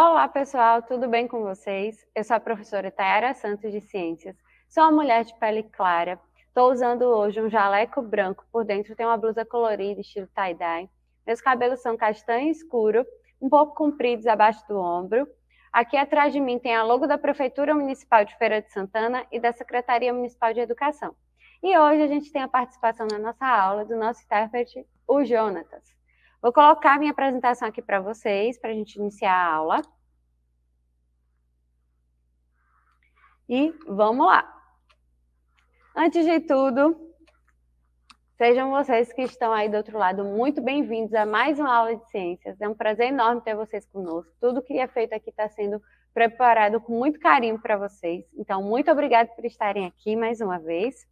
Olá, pessoal, tudo bem com vocês? Eu sou a professora Tayara Santos de Ciências. Sou uma mulher de pele clara. Estou usando hoje um jaleco branco, por dentro tem uma blusa colorida, estilo tie-dye. Meus cabelos são castanho escuro, um pouco compridos abaixo do ombro. Aqui atrás de mim tem a logo da Prefeitura Municipal de Feira de Santana e da Secretaria Municipal de Educação. E hoje a gente tem a participação na nossa aula do nosso intérprete, o Jonatas. Vou colocar minha apresentação aqui para vocês, para a gente iniciar a aula. E vamos lá. Antes de tudo, sejam vocês que estão aí do outro lado muito bem-vindos a mais uma aula de ciências. É um prazer enorme ter vocês conosco. Tudo que é feito aqui está sendo preparado com muito carinho para vocês. Então, muito obrigada por estarem aqui mais uma vez.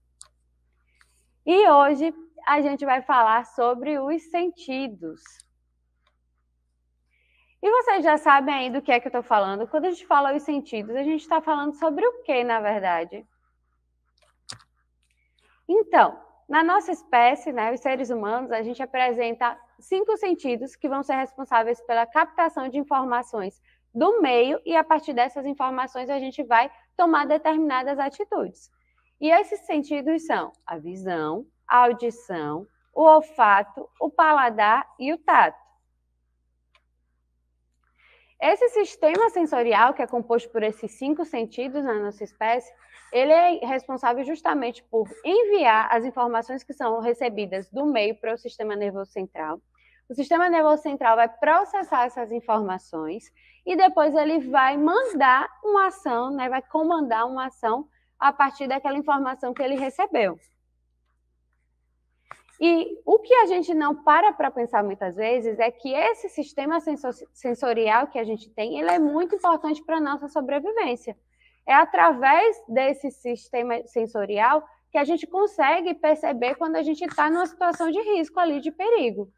E hoje a gente vai falar sobre os sentidos. E vocês já sabem aí do que é que eu estou falando. Quando a gente fala os sentidos, a gente está falando sobre o que, na verdade? Então, na nossa espécie, né, os seres humanos, a gente apresenta cinco sentidos que vão ser responsáveis pela captação de informações do meio e a partir dessas informações a gente vai tomar determinadas atitudes. E esses sentidos são a visão, a audição, o olfato, o paladar e o tato. Esse sistema sensorial, que é composto por esses cinco sentidos na nossa espécie, ele é responsável justamente por enviar as informações que são recebidas do meio para o sistema nervoso central. O sistema nervoso central vai processar essas informações e depois ele vai mandar uma ação, né, vai comandar uma ação a partir daquela informação que ele recebeu. E o que a gente não para para pensar muitas vezes é que esse sistema sensorial que a gente tem, ele é muito importante para a nossa sobrevivência. É através desse sistema sensorial que a gente consegue perceber quando a gente está numa situação de risco ali, de perigo.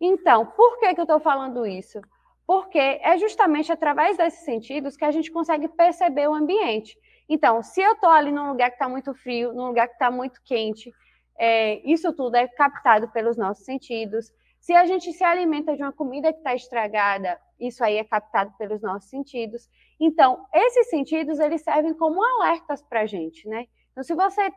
Então, por que, que eu estou falando isso? Porque é justamente através desses sentidos que a gente consegue perceber o ambiente. Então, se eu estou ali num lugar que está muito frio, num lugar que está muito quente, é, isso tudo é captado pelos nossos sentidos. Se a gente se alimenta de uma comida que está estragada, isso aí é captado pelos nossos sentidos. Então, esses sentidos, eles servem como alertas para a gente, né? Então, se você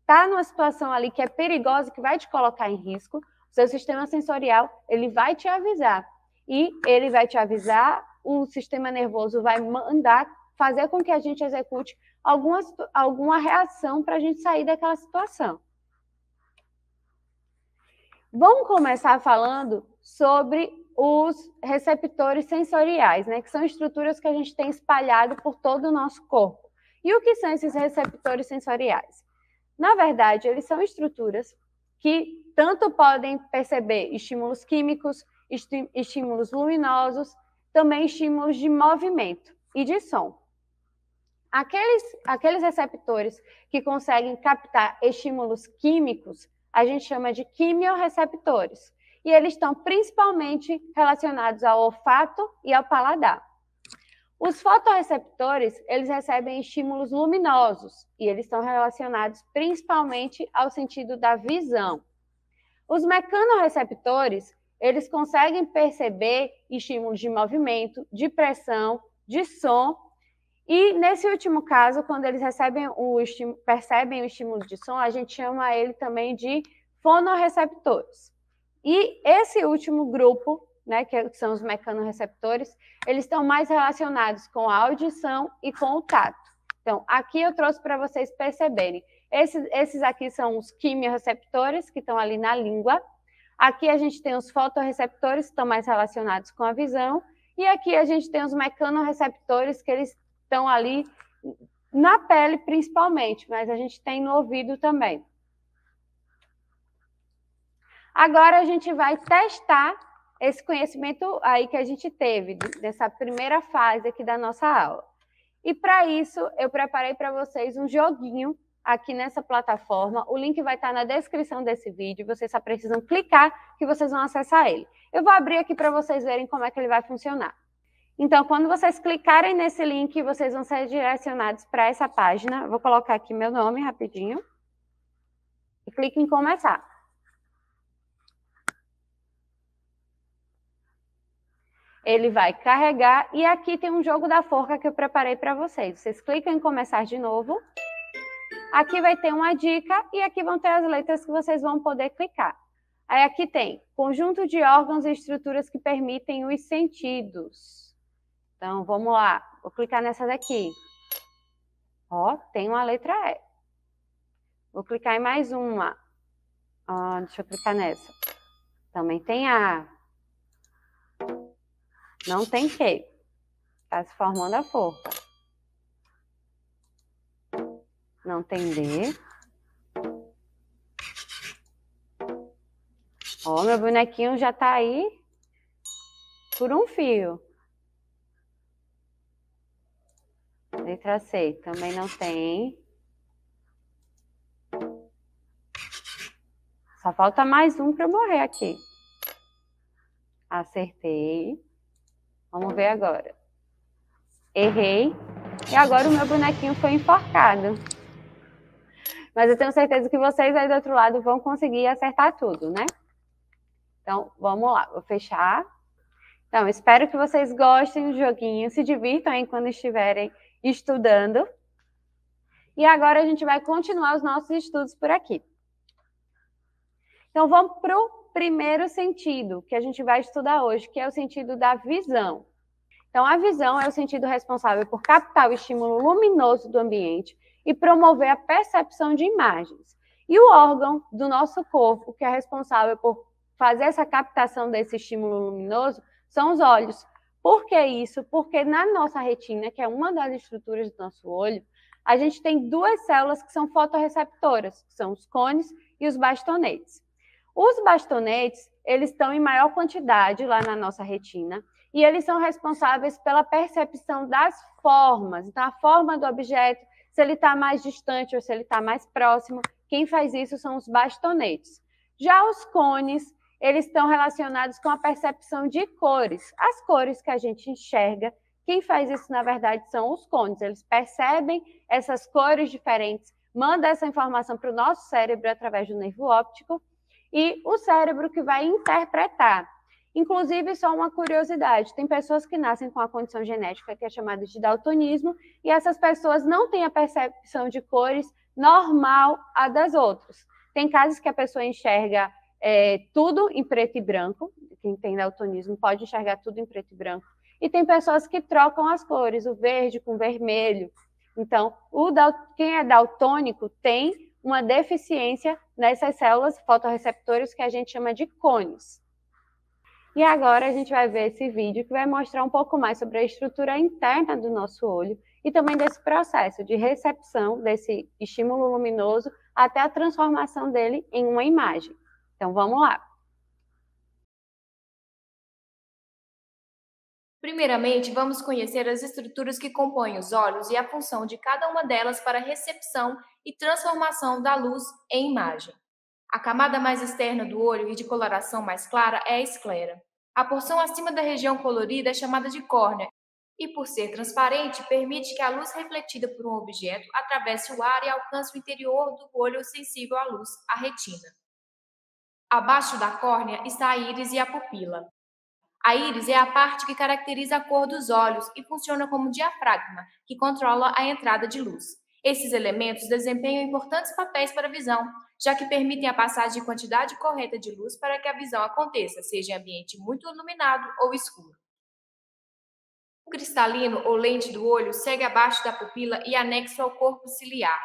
está numa situação ali que é perigosa, que vai te colocar em risco, seu sistema sensorial, ele vai te avisar. E ele vai te avisar, o sistema nervoso vai mandar fazer com que a gente execute alguma, alguma reação para a gente sair daquela situação. Vamos começar falando sobre os receptores sensoriais, né, que são estruturas que a gente tem espalhado por todo o nosso corpo. E o que são esses receptores sensoriais? Na verdade, eles são estruturas que tanto podem perceber estímulos químicos, estímulos luminosos, também estímulos de movimento e de som. Aqueles, aqueles receptores que conseguem captar estímulos químicos, a gente chama de quimiorreceptores. E eles estão principalmente relacionados ao olfato e ao paladar. Os fotoreceptores eles recebem estímulos luminosos e eles estão relacionados principalmente ao sentido da visão. Os mecanoreceptores, eles conseguem perceber estímulos de movimento, de pressão, de som e nesse último caso, quando eles recebem o estímulo, percebem o estímulo de som, a gente chama ele também de fonoreceptores. E esse último grupo, né, que são os mecanoreceptores, eles estão mais relacionados com a audição e com o tato. Então, aqui eu trouxe para vocês perceberem. Esses, esses aqui são os quimiorreceptores, que estão ali na língua. Aqui a gente tem os fotoreceptores, que estão mais relacionados com a visão. E aqui a gente tem os mecanoreceptores, que eles estão ali na pele principalmente, mas a gente tem no ouvido também. Agora a gente vai testar esse conhecimento aí que a gente teve nessa primeira fase aqui da nossa aula. E para isso eu preparei para vocês um joguinho aqui nessa plataforma. O link vai estar tá na descrição desse vídeo. Vocês só precisam clicar que vocês vão acessar ele. Eu vou abrir aqui para vocês verem como é que ele vai funcionar. Então, quando vocês clicarem nesse link, vocês vão ser direcionados para essa página. Eu vou colocar aqui meu nome rapidinho. E clique em começar. Ele vai carregar e aqui tem um jogo da forca que eu preparei para vocês. Vocês clicam em começar de novo. Aqui vai ter uma dica e aqui vão ter as letras que vocês vão poder clicar. Aí aqui tem conjunto de órgãos e estruturas que permitem os sentidos. Então, vamos lá. Vou clicar nessa daqui. Ó, tem uma letra E. Vou clicar em mais uma. Ó, deixa eu clicar nessa. Também tem A. Não tem Q. Está se formando a forca. Não tem D. Ó, meu bonequinho já está aí por um fio. Letra C, também não tem. Só falta mais um para eu morrer aqui. Acertei. Vamos ver agora. Errei. E agora o meu bonequinho foi enforcado. Mas eu tenho certeza que vocês aí do outro lado vão conseguir acertar tudo, né? Então, vamos lá. Vou fechar. Então, espero que vocês gostem do joguinho, se divirtam aí quando estiverem estudando. E agora a gente vai continuar os nossos estudos por aqui. Então vamos para o primeiro sentido que a gente vai estudar hoje, que é o sentido da visão. Então a visão é o sentido responsável por captar o estímulo luminoso do ambiente e promover a percepção de imagens. E o órgão do nosso corpo que é responsável por fazer essa captação desse estímulo luminoso são os olhos, por que isso? Porque na nossa retina, que é uma das estruturas do nosso olho, a gente tem duas células que são fotorreceptoras, que são os cones e os bastonetes. Os bastonetes, eles estão em maior quantidade lá na nossa retina e eles são responsáveis pela percepção das formas, então a forma do objeto, se ele está mais distante ou se ele está mais próximo, quem faz isso são os bastonetes. Já os cones, eles estão relacionados com a percepção de cores. As cores que a gente enxerga, quem faz isso, na verdade, são os cones. Eles percebem essas cores diferentes, manda essa informação para o nosso cérebro através do nervo óptico e o cérebro que vai interpretar. Inclusive, só uma curiosidade: tem pessoas que nascem com a condição genética que é chamada de daltonismo, e essas pessoas não têm a percepção de cores normal à das outras. Tem casos que a pessoa enxerga é, tudo em preto e branco. Quem tem daltonismo pode enxergar tudo em preto e branco. E tem pessoas que trocam as cores, o verde com o vermelho. Então, dal, quem é daltônico tem uma deficiência nessas células fotorreceptores que a gente chama de cones. E agora a gente vai ver esse vídeo que vai mostrar um pouco mais sobre a estrutura interna do nosso olho e também desse processo de recepção desse estímulo luminoso até a transformação dele em uma imagem. Então vamos lá. Primeiramente, vamos conhecer as estruturas que compõem os olhos e a função de cada uma delas para recepção e transformação da luz em imagem. A camada mais externa do olho e de coloração mais clara é a esclera. A porção acima da região colorida é chamada de córnea e, por ser transparente, permite que a luz refletida por um objeto atravesse o ar e alcance o interior do olho sensível à luz, a retina. Abaixo da córnea está a íris e a pupila. A íris é a parte que caracteriza a cor dos olhos e funciona como diafragma, que controla a entrada de luz. Esses elementos desempenham importantes papéis para a visão, já que permitem a passagem de quantidade correta de luz para que a visão aconteça, seja em ambiente muito iluminado ou escuro. O cristalino ou lente do olho segue abaixo da pupila e anexo ao corpo ciliar.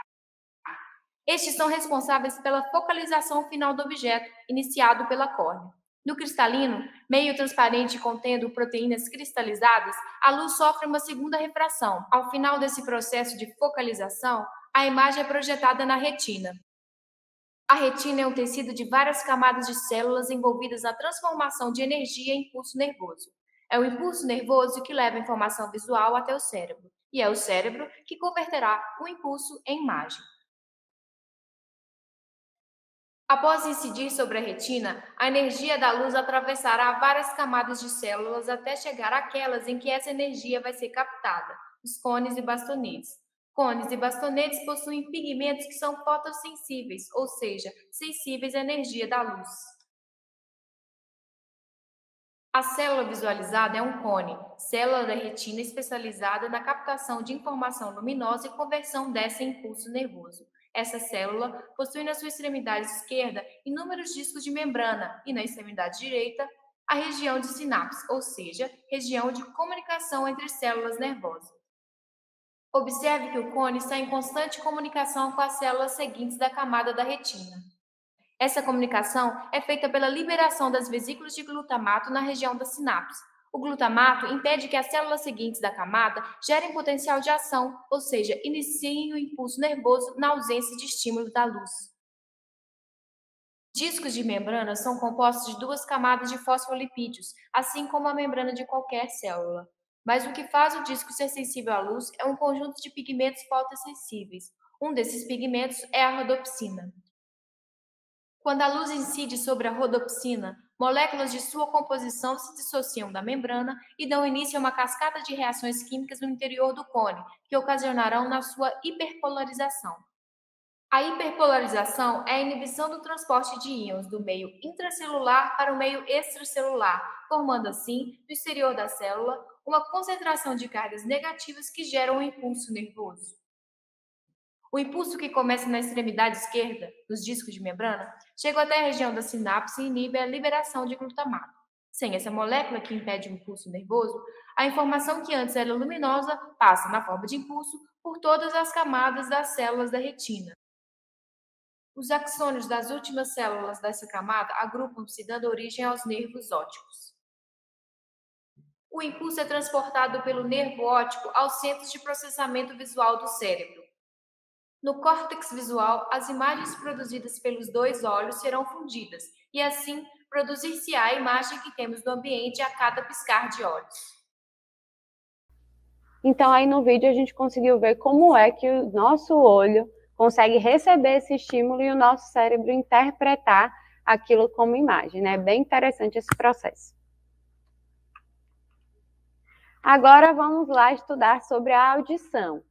Estes são responsáveis pela focalização final do objeto, iniciado pela córnea. No cristalino, meio transparente contendo proteínas cristalizadas, a luz sofre uma segunda refração. Ao final desse processo de focalização, a imagem é projetada na retina. A retina é um tecido de várias camadas de células envolvidas na transformação de energia em impulso nervoso. É o impulso nervoso que leva a informação visual até o cérebro, e é o cérebro que converterá o impulso em imagem. Após incidir sobre a retina, a energia da luz atravessará várias camadas de células até chegar àquelas em que essa energia vai ser captada, os cones e bastonetes. Cones e bastonetes possuem pigmentos que são fotossensíveis, ou seja, sensíveis à energia da luz. A célula visualizada é um cone, célula da retina especializada na captação de informação luminosa e conversão dessa em impulso nervoso. Essa célula possui na sua extremidade esquerda inúmeros discos de membrana e na extremidade direita a região de sinapse, ou seja, região de comunicação entre células nervosas. Observe que o cone está em constante comunicação com as células seguintes da camada da retina. Essa comunicação é feita pela liberação das vesículas de glutamato na região da sinapse, o glutamato impede que as células seguintes da camada gerem potencial de ação, ou seja, iniciem o impulso nervoso na ausência de estímulo da luz. Discos de membrana são compostos de duas camadas de fosfolipídios, assim como a membrana de qualquer célula. Mas o que faz o disco ser sensível à luz é um conjunto de pigmentos fotossensíveis. Um desses pigmentos é a rodopsina. Quando a luz incide sobre a rodopsina, moléculas de sua composição se dissociam da membrana e dão início a uma cascata de reações químicas no interior do cone, que ocasionarão na sua hiperpolarização. A hiperpolarização é a inibição do transporte de íons do meio intracelular para o meio extracelular, formando assim, no exterior da célula, uma concentração de cargas negativas que geram um impulso nervoso. O impulso que começa na extremidade esquerda, dos discos de membrana, chega até a região da sinapse e inibe a liberação de glutamato. Sem essa molécula que impede o impulso nervoso, a informação que antes era luminosa passa, na forma de impulso, por todas as camadas das células da retina. Os axônios das últimas células dessa camada agrupam-se, dando origem aos nervos ópticos. O impulso é transportado pelo nervo óptico aos centros de processamento visual do cérebro, no córtex visual, as imagens produzidas pelos dois olhos serão fundidas e, assim, produzir-se-á a imagem que temos do ambiente a cada piscar de olhos. Então, aí no vídeo a gente conseguiu ver como é que o nosso olho consegue receber esse estímulo e o nosso cérebro interpretar aquilo como imagem, né? É bem interessante esse processo. Agora vamos lá estudar sobre a audição.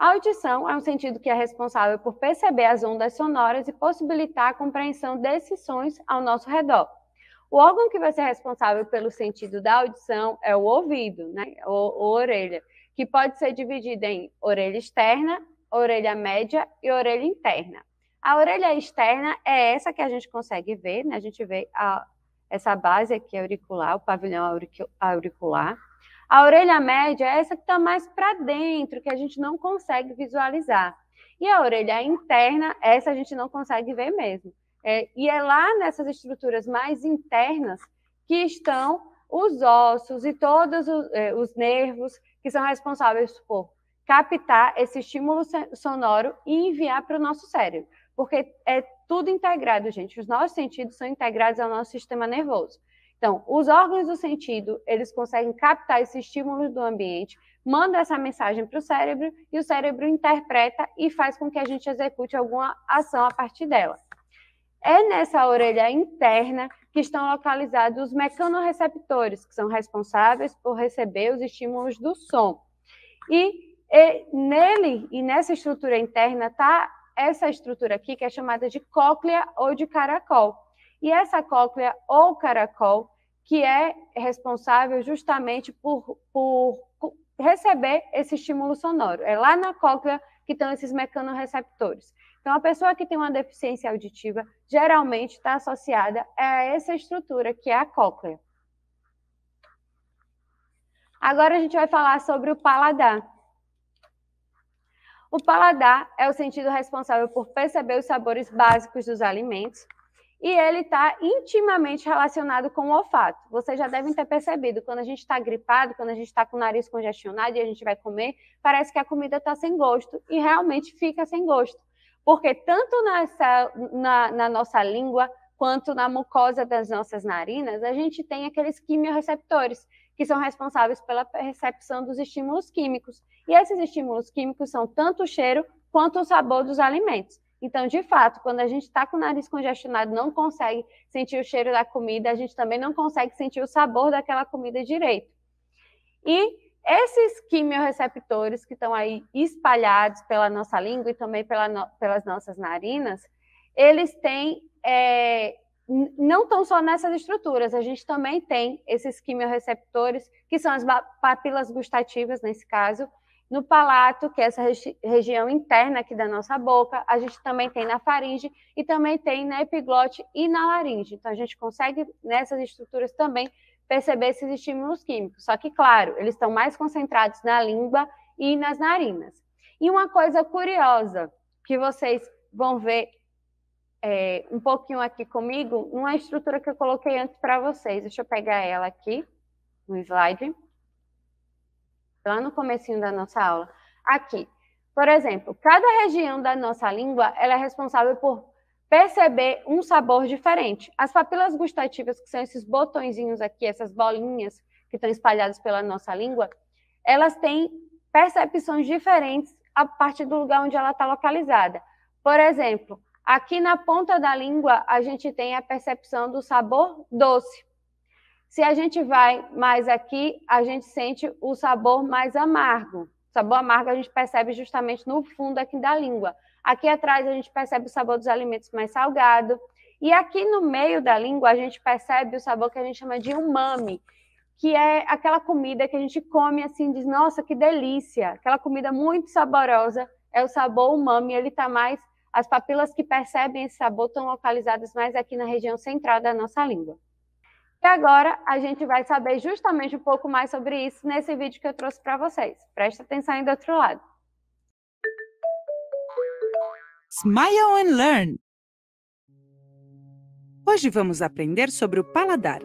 A audição é um sentido que é responsável por perceber as ondas sonoras e possibilitar a compreensão desses sons ao nosso redor. O órgão que vai ser responsável pelo sentido da audição é o ouvido, né? ou, orelha, que pode ser dividida em orelha externa, orelha média e orelha interna. A orelha externa é essa que a gente consegue ver, né? A gente vê a, essa base aqui auricular, o pavilhão auricular. A orelha média é essa que está mais para dentro, que a gente não consegue visualizar. E a orelha interna, essa a gente não consegue ver mesmo. É, e é lá nessas estruturas mais internas que estão os ossos e todos os, é, os nervos que são responsáveis por captar esse estímulo sonoro e enviar para o nosso cérebro. Porque é tudo integrado, gente. Os nossos sentidos são integrados ao nosso sistema nervoso. Então, os órgãos do sentido, eles conseguem captar esse estímulo do ambiente, manda essa mensagem para o cérebro e o cérebro interpreta e faz com que a gente execute alguma ação a partir dela. É nessa orelha interna que estão localizados os mecanorreceptores, que são responsáveis por receber os estímulos do som. E, e nele e nessa estrutura interna está essa estrutura aqui que é chamada de cóclea ou de caracol e essa cóclea ou caracol, que é responsável justamente por, por receber esse estímulo sonoro. É lá na cóclea que estão esses mecanorreceptores. Então, a pessoa que tem uma deficiência auditiva geralmente está associada a essa estrutura, que é a cóclea. Agora a gente vai falar sobre o paladar. O paladar é o sentido responsável por perceber os sabores básicos dos alimentos, e ele está intimamente relacionado com o olfato. Vocês já devem ter percebido, quando a gente está gripado, quando a gente está com o nariz congestionado e a gente vai comer, parece que a comida está sem gosto, e realmente fica sem gosto. Porque tanto nessa, na, na nossa língua, quanto na mucosa das nossas narinas, a gente tem aqueles quimiorreceptores, que são responsáveis pela recepção dos estímulos químicos. E esses estímulos químicos são tanto o cheiro quanto o sabor dos alimentos. Então, de fato, quando a gente está com o nariz congestionado, não consegue sentir o cheiro da comida, a gente também não consegue sentir o sabor daquela comida direito. E esses quimiorreceptores que estão aí espalhados pela nossa língua e também pela no, pelas nossas narinas, eles têm, é, não estão só nessas estruturas, a gente também tem esses quimiorreceptores, que são as papilas gustativas, nesse caso, no palato, que é essa regi região interna aqui da nossa boca, a gente também tem na faringe e também tem na epiglote e na laringe. Então, a gente consegue nessas estruturas também perceber esses estímulos químicos. Só que, claro, eles estão mais concentrados na língua e nas narinas. E uma coisa curiosa que vocês vão ver é, um pouquinho aqui comigo, uma estrutura que eu coloquei antes para vocês. Deixa eu pegar ela aqui no slide lá no comecinho da nossa aula, aqui. Por exemplo, cada região da nossa língua ela é responsável por perceber um sabor diferente. As papilas gustativas, que são esses botõezinhos aqui, essas bolinhas que estão espalhadas pela nossa língua, elas têm percepções diferentes a partir do lugar onde ela está localizada. Por exemplo, aqui na ponta da língua, a gente tem a percepção do sabor doce. Se a gente vai mais aqui, a gente sente o sabor mais amargo. O sabor amargo a gente percebe justamente no fundo aqui da língua. Aqui atrás a gente percebe o sabor dos alimentos mais salgado. E aqui no meio da língua a gente percebe o sabor que a gente chama de umami, que é aquela comida que a gente come assim, diz, nossa, que delícia! Aquela comida muito saborosa é o sabor umami, ele está mais. As papilas que percebem esse sabor estão localizadas mais aqui na região central da nossa língua. E agora a gente vai saber justamente um pouco mais sobre isso nesse vídeo que eu trouxe para vocês. Presta atenção aí do outro lado. Smile and Learn. Hoje vamos aprender sobre o paladar.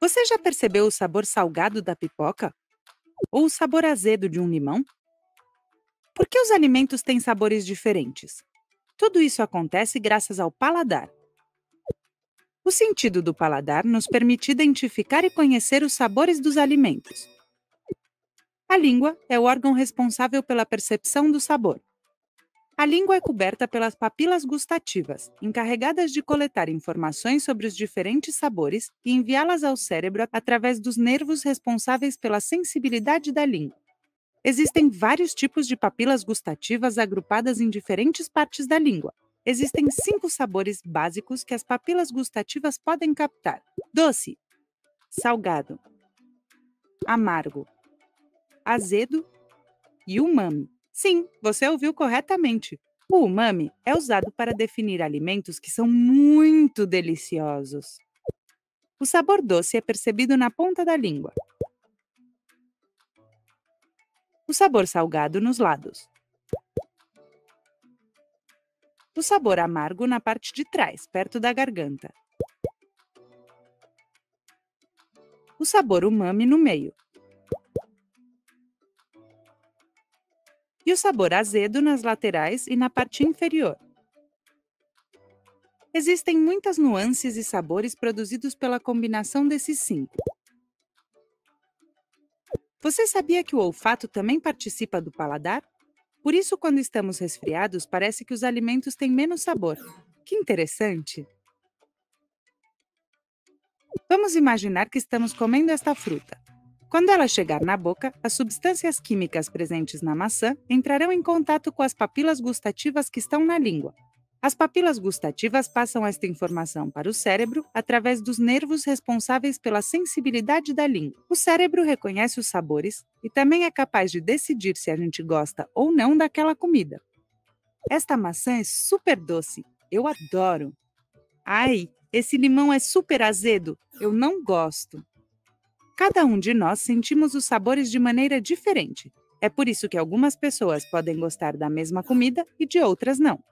Você já percebeu o sabor salgado da pipoca? Ou o sabor azedo de um limão? Por que os alimentos têm sabores diferentes? Tudo isso acontece graças ao paladar. O sentido do paladar nos permite identificar e conhecer os sabores dos alimentos. A língua é o órgão responsável pela percepção do sabor. A língua é coberta pelas papilas gustativas, encarregadas de coletar informações sobre os diferentes sabores e enviá-las ao cérebro através dos nervos responsáveis pela sensibilidade da língua. Existem vários tipos de papilas gustativas agrupadas em diferentes partes da língua. Existem cinco sabores básicos que as papilas gustativas podem captar: doce, salgado, amargo, azedo e umami. Sim, você ouviu corretamente. O umami é usado para definir alimentos que são muito deliciosos. O sabor doce é percebido na ponta da língua, o sabor salgado nos lados. O sabor amargo na parte de trás, perto da garganta. O sabor umami no meio. E o sabor azedo nas laterais e na parte inferior. Existem muitas nuances e sabores produzidos pela combinação desses cinco. Você sabia que o olfato também participa do paladar? Por isso, quando estamos resfriados, parece que os alimentos têm menos sabor. Que interessante! Vamos imaginar que estamos comendo esta fruta. Quando ela chegar na boca, as substâncias químicas presentes na maçã entrarão em contato com as papilas gustativas que estão na língua, as papilas gustativas passam esta informação para o cérebro através dos nervos responsáveis pela sensibilidade da língua. O cérebro reconhece os sabores e também é capaz de decidir se a gente gosta ou não daquela comida. Esta maçã é super doce, eu adoro. Ai, esse limão é super azedo, eu não gosto. Cada um de nós sentimos os sabores de maneira diferente. É por isso que algumas pessoas podem gostar da mesma comida e de outras não.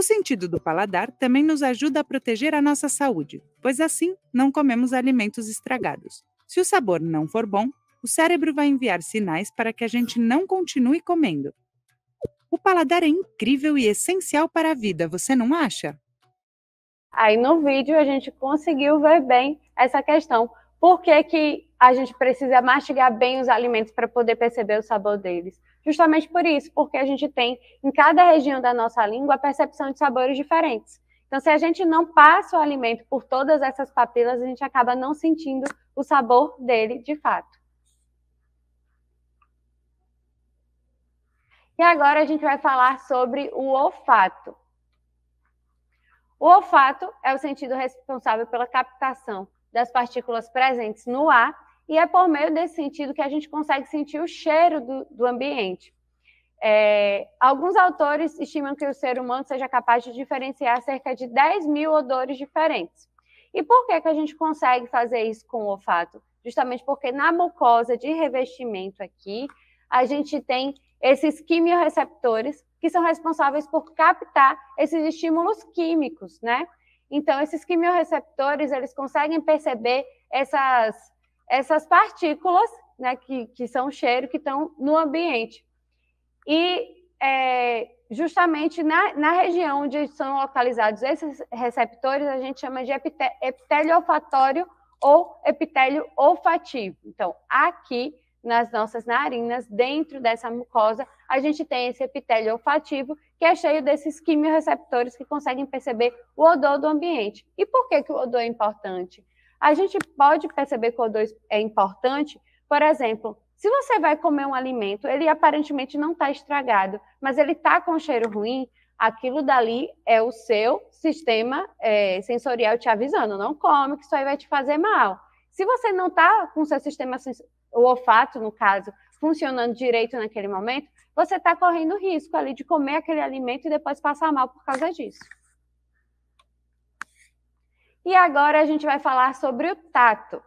O sentido do paladar também nos ajuda a proteger a nossa saúde, pois assim não comemos alimentos estragados. Se o sabor não for bom, o cérebro vai enviar sinais para que a gente não continue comendo. O paladar é incrível e essencial para a vida, você não acha? Aí no vídeo a gente conseguiu ver bem essa questão. Por que, que a gente precisa mastigar bem os alimentos para poder perceber o sabor deles? Justamente por isso, porque a gente tem em cada região da nossa língua a percepção de sabores diferentes. Então, se a gente não passa o alimento por todas essas papilas, a gente acaba não sentindo o sabor dele de fato. E agora a gente vai falar sobre o olfato. O olfato é o sentido responsável pela captação das partículas presentes no ar e é por meio desse sentido que a gente consegue sentir o cheiro do, do ambiente. É, alguns autores estimam que o ser humano seja capaz de diferenciar cerca de 10 mil odores diferentes. E por que, que a gente consegue fazer isso com o olfato? Justamente porque na mucosa de revestimento aqui, a gente tem esses quimiorreceptores que são responsáveis por captar esses estímulos químicos, né? Então, esses quimiorreceptores, eles conseguem perceber essas essas partículas, né, que, que são cheiro, que estão no ambiente. E é, justamente na, na região onde são localizados esses receptores, a gente chama de epitélio olfatório ou epitélio olfativo. Então, aqui nas nossas narinas, dentro dessa mucosa, a gente tem esse epitélio olfativo que é cheio desses quimiorreceptores que conseguem perceber o odor do ambiente. E por que, que o odor é importante? a gente pode perceber que o O2 é importante, por exemplo, se você vai comer um alimento, ele aparentemente não está estragado, mas ele está com cheiro ruim, aquilo dali é o seu sistema é, sensorial te avisando, não come, que isso aí vai te fazer mal. Se você não está com o seu sistema, o olfato, no caso, funcionando direito naquele momento, você está correndo risco ali de comer aquele alimento e depois passar mal por causa disso. E agora a gente vai falar sobre o tato.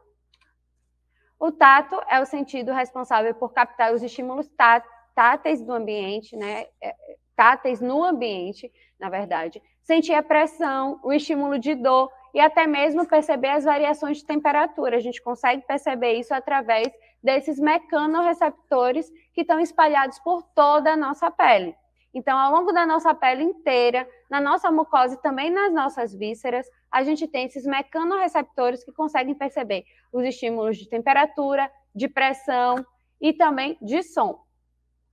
O tato é o sentido responsável por captar os estímulos tá, táteis do ambiente, né? É, táteis no ambiente, na verdade. Sentir a pressão, o estímulo de dor e até mesmo perceber as variações de temperatura. A gente consegue perceber isso através desses mecanorreceptores que estão espalhados por toda a nossa pele. Então, ao longo da nossa pele inteira, na nossa mucosa e também nas nossas vísceras, a gente tem esses mecanorreceptores que conseguem perceber os estímulos de temperatura, de pressão e também de som.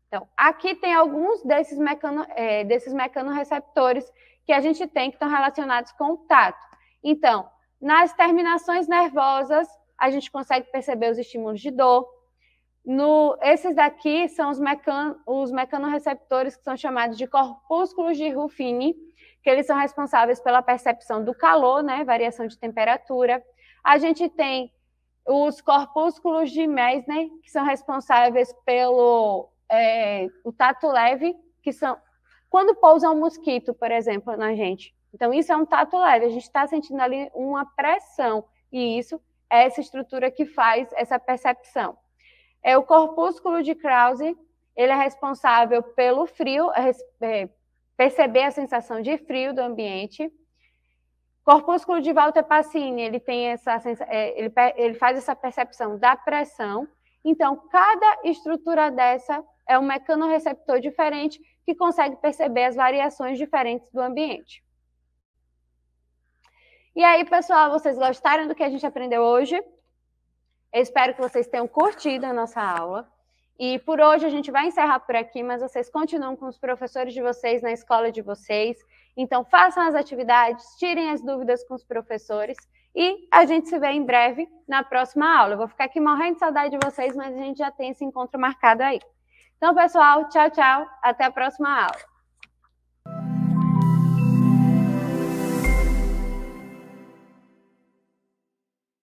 Então, aqui tem alguns desses, mecano, é, desses mecanorreceptores que a gente tem que estão relacionados com o tato. Então, nas terminações nervosas, a gente consegue perceber os estímulos de dor. No, esses daqui são os, mecan, os mecanorreceptores que são chamados de corpúsculos de Ruffini, que eles são responsáveis pela percepção do calor, né, variação de temperatura. A gente tem os corpúsculos de Meissner, né, que são responsáveis pelo é, o tato leve, que são quando pousa um mosquito, por exemplo, na gente. Então, isso é um tato leve, a gente está sentindo ali uma pressão, e isso é essa estrutura que faz essa percepção. É o corpúsculo de Krause, ele é responsável pelo frio, é, é, perceber a sensação de frio do ambiente. Corpúsculo de Walter Pacini, ele tem essa é, ele, ele faz essa percepção da pressão. Então, cada estrutura dessa é um mecanorreceptor diferente que consegue perceber as variações diferentes do ambiente. E aí, pessoal, vocês gostaram do que a gente aprendeu hoje? Eu espero que vocês tenham curtido a nossa aula. E por hoje a gente vai encerrar por aqui, mas vocês continuam com os professores de vocês na escola de vocês. Então façam as atividades, tirem as dúvidas com os professores e a gente se vê em breve na próxima aula. Eu vou ficar aqui morrendo de saudade de vocês, mas a gente já tem esse encontro marcado aí. Então, pessoal, tchau, tchau. Até a próxima aula.